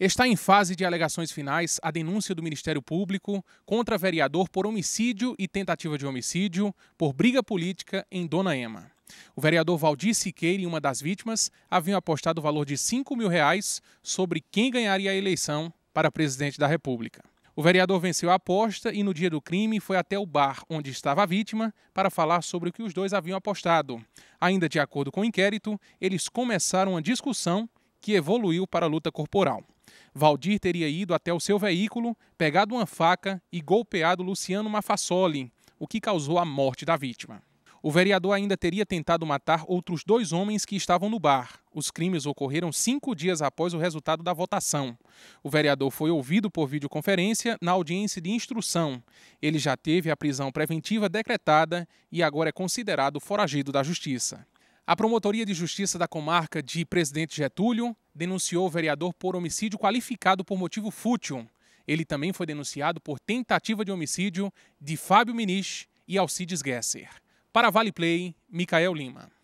Está em fase de alegações finais a denúncia do Ministério Público contra vereador por homicídio e tentativa de homicídio por briga política em Dona Ema. O vereador Valdir Siqueira e uma das vítimas haviam apostado o valor de 5 mil reais sobre quem ganharia a eleição para presidente da República. O vereador venceu a aposta e, no dia do crime, foi até o bar onde estava a vítima para falar sobre o que os dois haviam apostado. Ainda de acordo com o inquérito, eles começaram uma discussão que evoluiu para a luta corporal. Valdir teria ido até o seu veículo, pegado uma faca e golpeado Luciano Mafassoli, o que causou a morte da vítima. O vereador ainda teria tentado matar outros dois homens que estavam no bar. Os crimes ocorreram cinco dias após o resultado da votação. O vereador foi ouvido por videoconferência na audiência de instrução. Ele já teve a prisão preventiva decretada e agora é considerado foragido da justiça. A Promotoria de Justiça da comarca de Presidente Getúlio denunciou o vereador por homicídio qualificado por motivo fútil. Ele também foi denunciado por tentativa de homicídio de Fábio Minich e Alcides Gesser. Para Vale Play, Micael Lima.